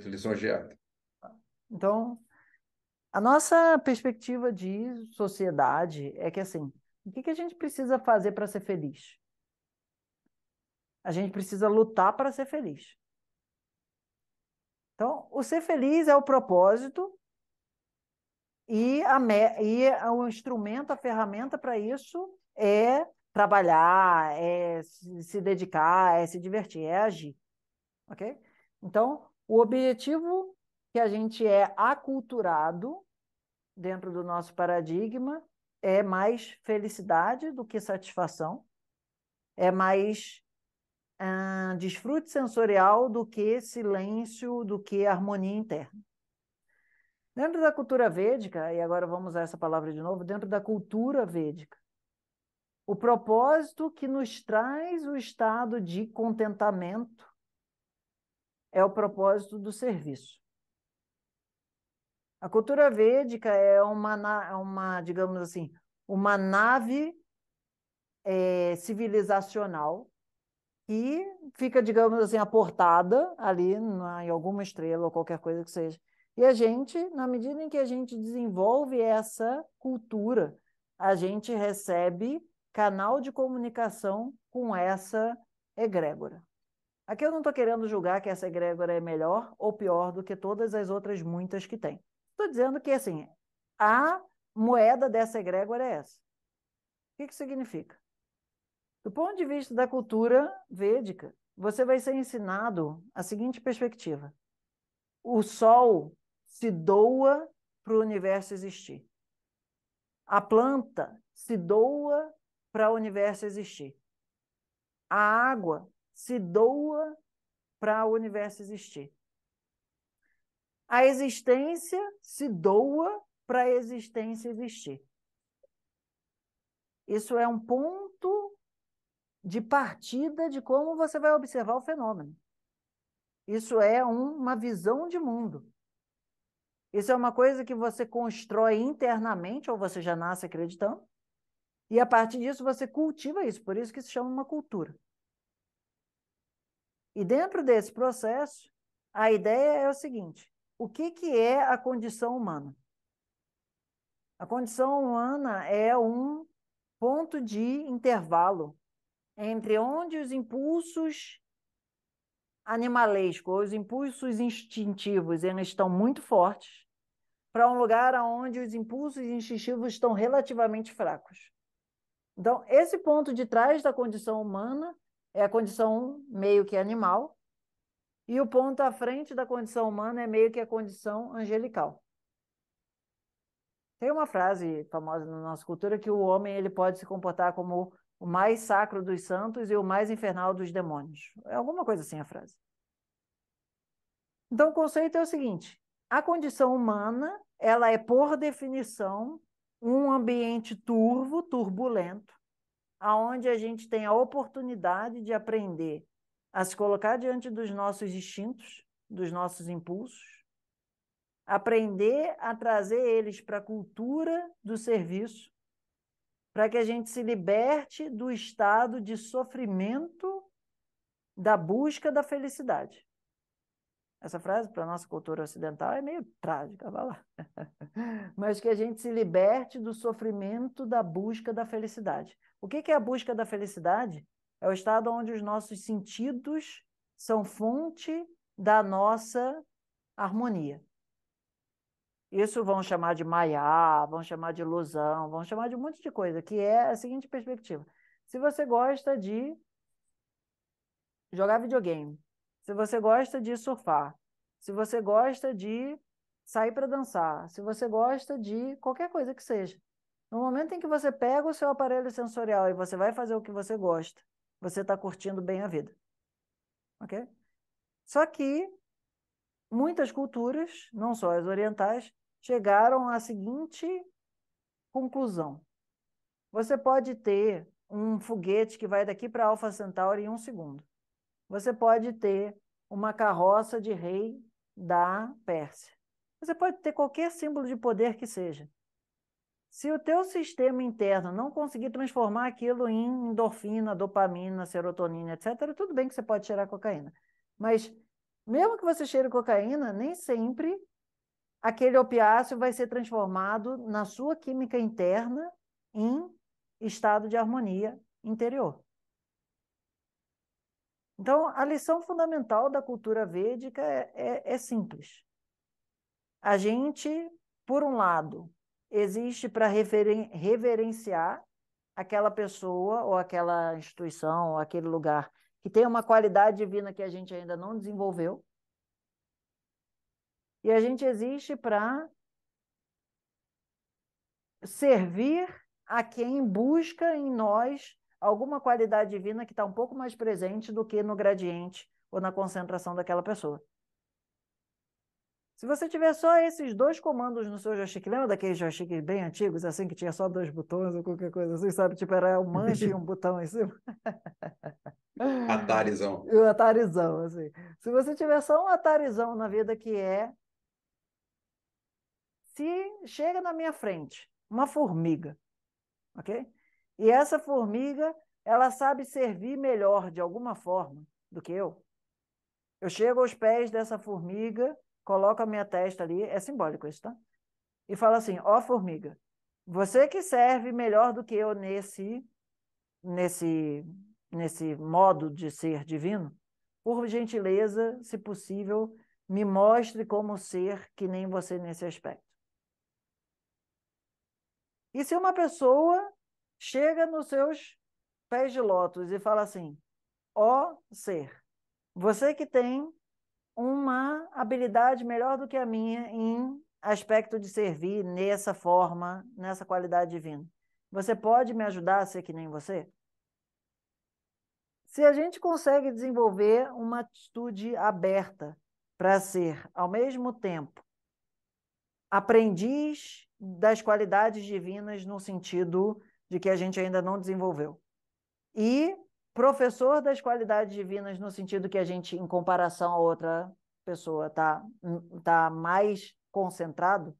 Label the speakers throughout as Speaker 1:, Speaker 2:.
Speaker 1: sido Então, a nossa perspectiva de sociedade é que, assim, o que, que a gente precisa fazer para ser feliz? A gente precisa lutar para ser feliz. Então, o ser feliz é o propósito e, a e o é instrumento, a ferramenta para isso é trabalhar, é se dedicar, é se divertir, é agir. Ok? Então, o objetivo que a gente é aculturado dentro do nosso paradigma é mais felicidade do que satisfação, é mais desfrute sensorial do que silêncio, do que harmonia interna. Dentro da cultura védica, e agora vamos usar essa palavra de novo, dentro da cultura védica, o propósito que nos traz o estado de contentamento é o propósito do serviço. A cultura védica é uma, é uma digamos assim, uma nave é, civilizacional que fica, digamos assim, aportada ali na, em alguma estrela ou qualquer coisa que seja. E a gente, na medida em que a gente desenvolve essa cultura, a gente recebe canal de comunicação com essa egrégora. Aqui eu não estou querendo julgar que essa egrégora é melhor ou pior do que todas as outras muitas que tem. Estou dizendo que, assim, a moeda dessa egrégora é essa. O que, que significa? Do ponto de vista da cultura védica, você vai ser ensinado a seguinte perspectiva: o sol se doa para o universo existir. A planta se doa para o universo existir. A água se doa para o universo existir. A existência se doa para a existência existir. Isso é um ponto de partida de como você vai observar o fenômeno. Isso é um, uma visão de mundo. Isso é uma coisa que você constrói internamente, ou você já nasce acreditando, e a partir disso você cultiva isso. Por isso que se chama uma cultura. E dentro desse processo, a ideia é o seguinte: o que, que é a condição humana? A condição humana é um ponto de intervalo entre onde os impulsos animalescos, os impulsos instintivos, eles estão muito fortes, para um lugar onde os impulsos instintivos estão relativamente fracos. Então, esse ponto de trás da condição humana é a condição meio que animal, e o ponto à frente da condição humana é meio que a condição angelical. Tem uma frase famosa na nossa cultura que o homem ele pode se comportar como o mais sacro dos santos e o mais infernal dos demônios. É alguma coisa assim a frase. Então o conceito é o seguinte: a condição humana, ela é por definição um ambiente turvo, turbulento, aonde a gente tem a oportunidade de aprender a se colocar diante dos nossos instintos, dos nossos impulsos, aprender a trazer eles para a cultura do serviço, para que a gente se liberte do estado de sofrimento da busca da felicidade. Essa frase para a nossa cultura ocidental é meio trágica, vai lá. Mas que a gente se liberte do sofrimento da busca da felicidade. O que é a busca da felicidade? É o estado onde os nossos sentidos são fonte da nossa harmonia. Isso vão chamar de maiá, vão chamar de ilusão, vão chamar de um monte de coisa, que é a seguinte perspectiva. Se você gosta de jogar videogame, se você gosta de surfar, se você gosta de sair para dançar, se você gosta de qualquer coisa que seja. No momento em que você pega o seu aparelho sensorial e você vai fazer o que você gosta, você está curtindo bem a vida. Ok? Só que muitas culturas, não só as orientais, chegaram à seguinte conclusão: você pode ter um foguete que vai daqui para Alpha Centauri em um segundo. Você pode ter uma carroça de rei da Pérsia. Você pode ter qualquer símbolo de poder que seja. Se o teu sistema interno não conseguir transformar aquilo em endorfina, dopamina, serotonina, etc., tudo bem que você pode cheirar cocaína. Mas mesmo que você cheire cocaína, nem sempre aquele opiáceo vai ser transformado na sua química interna em estado de harmonia interior. Então, a lição fundamental da cultura védica é, é, é simples. A gente, por um lado, existe para referen- reverenciar aquela pessoa ou aquela instituição ou aquele lugar que tem uma qualidade divina que a gente ainda não desenvolveu. E a gente existe para servir a quem busca em nós alguma qualidade divina que está um pouco mais presente do que no gradiente ou na concentração daquela pessoa. Se você tiver só esses dois comandos no seu joystick, lembra daqueles joysticks bem antigos, assim, que tinha só dois botões ou qualquer coisa assim, sabe? Tipo, era um manche e um botão em cima. Atarizão. O atarizão, assim. Se você tiver só um atarizão na vida, que é... Se chega na minha frente uma formiga, ok? E essa formiga, ela sabe servir melhor de alguma forma do que eu. Eu chego aos pés dessa formiga, coloco a minha testa ali, é simbólico isso, tá? E falo assim: ó, oh, formiga, você que serve melhor do que eu nesse, nesse, nesse modo de ser divino, por gentileza, se possível, me mostre como ser que nem você nesse aspecto. E se uma pessoa chega nos seus pés de lótus e fala assim: ó oh, ser, você que tem uma habilidade melhor do que a minha em aspecto de servir nessa forma, nessa qualidade divina. Você pode me ajudar a ser que nem você? Se a gente consegue desenvolver uma atitude aberta para ser, ao mesmo tempo, aprendiz das qualidades divinas no sentido de que a gente ainda não desenvolveu. E professor das qualidades divinas, no sentido que a gente, em comparação a outra pessoa, está hum, tá mais concentrado,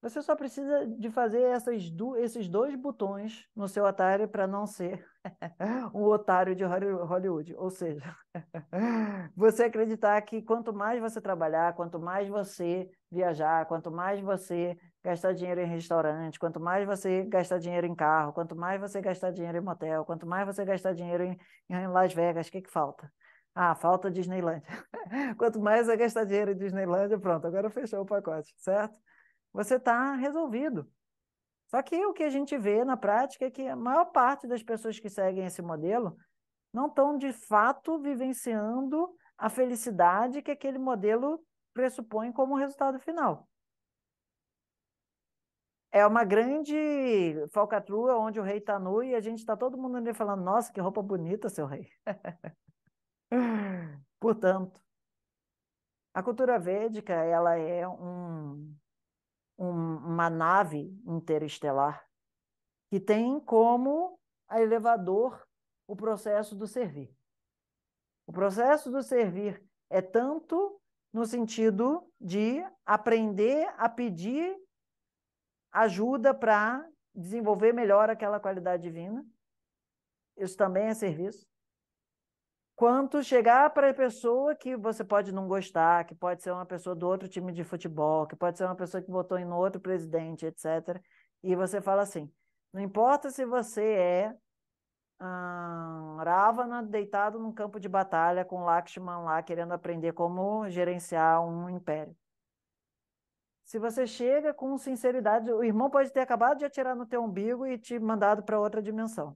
Speaker 1: você só precisa de fazer do, esses dois botões no seu Atari para não ser um otário de Hollywood. Ou seja, você acreditar que quanto mais você trabalhar, quanto mais você viajar, quanto mais você gastar dinheiro em restaurante, quanto mais você gastar dinheiro em carro, quanto mais você gastar dinheiro em motel, quanto mais você gastar dinheiro em, em Las Vegas, o que, que falta? Ah, falta Disneyland. quanto mais você gastar dinheiro em Disneyland, pronto, agora fechou o pacote, certo? Você está resolvido. Só que o que a gente vê na prática é que a maior parte das pessoas que seguem esse modelo não estão de fato vivenciando a felicidade que aquele modelo pressupõe como resultado final é uma grande falcatrua onde o rei está nu e a gente está todo mundo ali falando: nossa, que roupa bonita, seu rei. Portanto, a cultura védica ela é um, um, uma nave interestelar que tem como elevador o processo do servir. O processo do servir é tanto no sentido de aprender a pedir ajuda para desenvolver melhor aquela qualidade divina. Isso também é serviço. Quanto chegar para a pessoa que você pode não gostar, que pode ser uma pessoa do outro time de futebol, que pode ser uma pessoa que votou em outro presidente, etc. E você fala assim: não importa se você é hum, Ravana deitado num campo de batalha com Lakshman lá, querendo aprender como gerenciar um império. Se você chega com sinceridade, o irmão pode ter acabado de atirar no teu umbigo e te mandado para outra dimensão.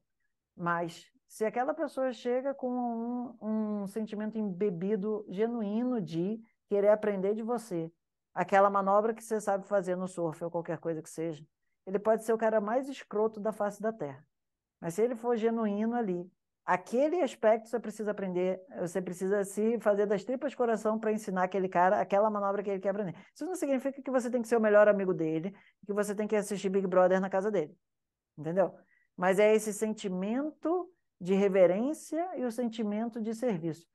Speaker 1: Mas se aquela pessoa chega com um, um sentimento embebido, genuíno de querer aprender de você, aquela manobra que você sabe fazer no surf ou qualquer coisa que seja, ele pode ser o cara mais escroto da face da Terra. Mas se ele for genuíno ali, aquele aspecto você precisa aprender, você precisa se fazer das tripas coração para ensinar aquele cara aquela manobra que ele quer aprender. Isso não significa que você tem que ser o melhor amigo dele, que você tem que assistir Big Brother na casa dele, entendeu? Mas é esse sentimento de reverência e o sentimento de serviço.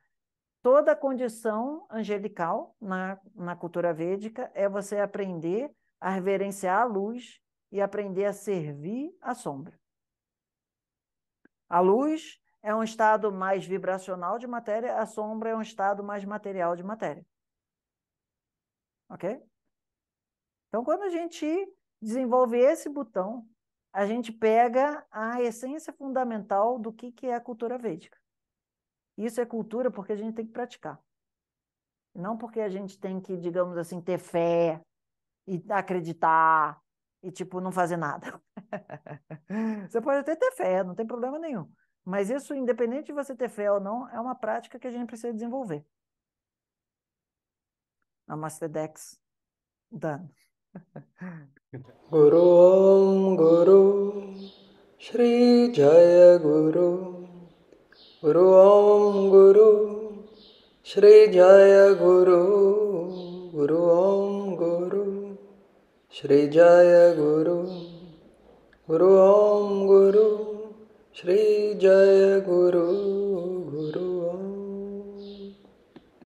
Speaker 1: Toda condição angelical na, na cultura védica é você aprender a reverenciar a luz e aprender a servir a sombra. A luz é um estado mais vibracional de matéria, a sombra é um estado mais material de matéria. Ok? Então, quando a gente desenvolve esse botão, a gente pega a essência fundamental do que, que é a cultura védica. Isso é cultura porque a gente tem que praticar. Não porque a gente tem que, digamos assim, ter fé e acreditar e, tipo, não fazer nada. Você pode até ter fé, não tem problema nenhum. Mas isso, independente de você ter fé ou não, é uma prática que a gente precisa desenvolver. Namaste Dex. Dan. Guru Guru Shri Jaya Guru Guru Om Guru Shri Jaya Guru Guru Om Guru Shri Jaya Guru Guru Om Guru Shri जय गुरु